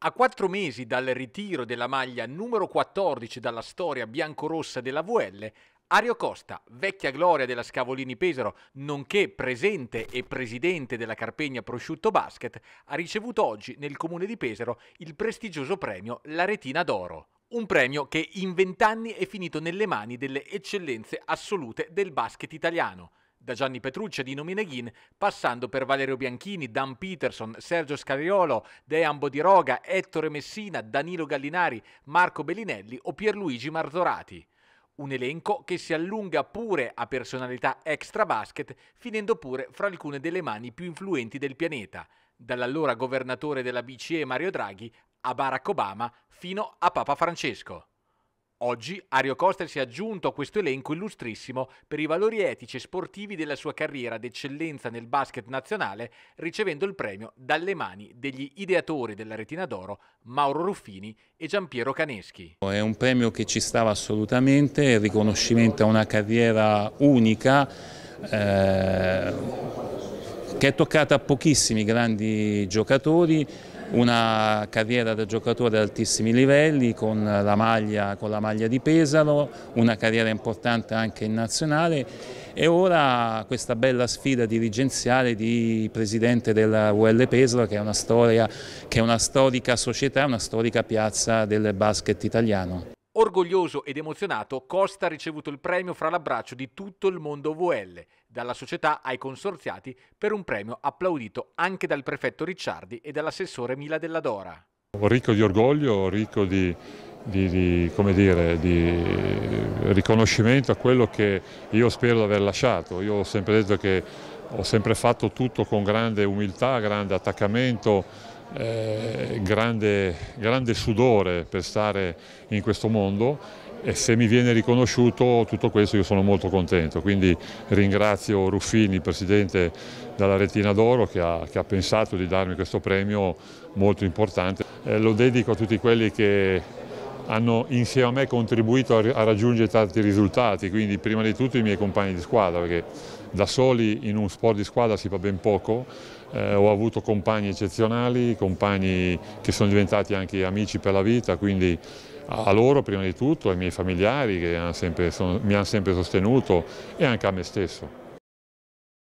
A quattro mesi dal ritiro della maglia numero 14 dalla storia biancorossa della VL, Ario Costa, vecchia gloria della Scavolini Pesaro, nonché presente e presidente della Carpegna Prosciutto Basket, ha ricevuto oggi nel comune di Pesaro il prestigioso premio La Retina d'Oro. Un premio che in vent'anni è finito nelle mani delle eccellenze assolute del basket italiano, da Gianni Petruccia di Dino Mineghin, passando per Valerio Bianchini, Dan Peterson, Sergio Scariolo, di Roga, Ettore Messina, Danilo Gallinari, Marco Bellinelli o Pierluigi Marzorati. Un elenco che si allunga pure a personalità extra basket, finendo pure fra alcune delle mani più influenti del pianeta, dall'allora governatore della BCE Mario Draghi a Barack Obama fino a Papa Francesco. Oggi Ario Costa si è aggiunto a questo elenco illustrissimo per i valori etici e sportivi della sua carriera d'eccellenza nel basket nazionale, ricevendo il premio dalle mani degli ideatori della Retina d'Oro Mauro Ruffini e Giampiero Caneschi. È un premio che ci stava assolutamente, il riconoscimento a una carriera unica. Eh che è toccata a pochissimi grandi giocatori, una carriera da giocatore ad altissimi livelli con la, maglia, con la maglia di Pesaro, una carriera importante anche in nazionale e ora questa bella sfida dirigenziale di presidente della UL Pesaro che è una, storia, che è una storica società, una storica piazza del basket italiano. Orgoglioso ed emozionato, Costa ha ricevuto il premio fra l'abbraccio di tutto il mondo VL, dalla società ai consorziati, per un premio applaudito anche dal prefetto Ricciardi e dall'assessore Mila Della Dora. Ricco di orgoglio, ricco di, di, di, dire, di, riconoscimento a quello che io spero di aver lasciato. Io ho sempre detto che ho sempre fatto tutto con grande umiltà, grande attaccamento eh, grande, grande sudore per stare in questo mondo e se mi viene riconosciuto tutto questo io sono molto contento, quindi ringrazio Ruffini, presidente della Retina d'Oro, che ha, che ha pensato di darmi questo premio molto importante. Eh, lo dedico a tutti quelli che hanno insieme a me contribuito a, raggiungere tanti risultati, quindi prima di tutto i miei compagni di squadra, perché da soli in un sport di squadra si fa ben poco, eh, ho avuto compagni eccezionali, compagni che sono diventati anche amici per la vita, quindi a loro prima di tutto, ai miei familiari che hanno sempre, sono, mi hanno sempre sostenuto e anche a me stesso.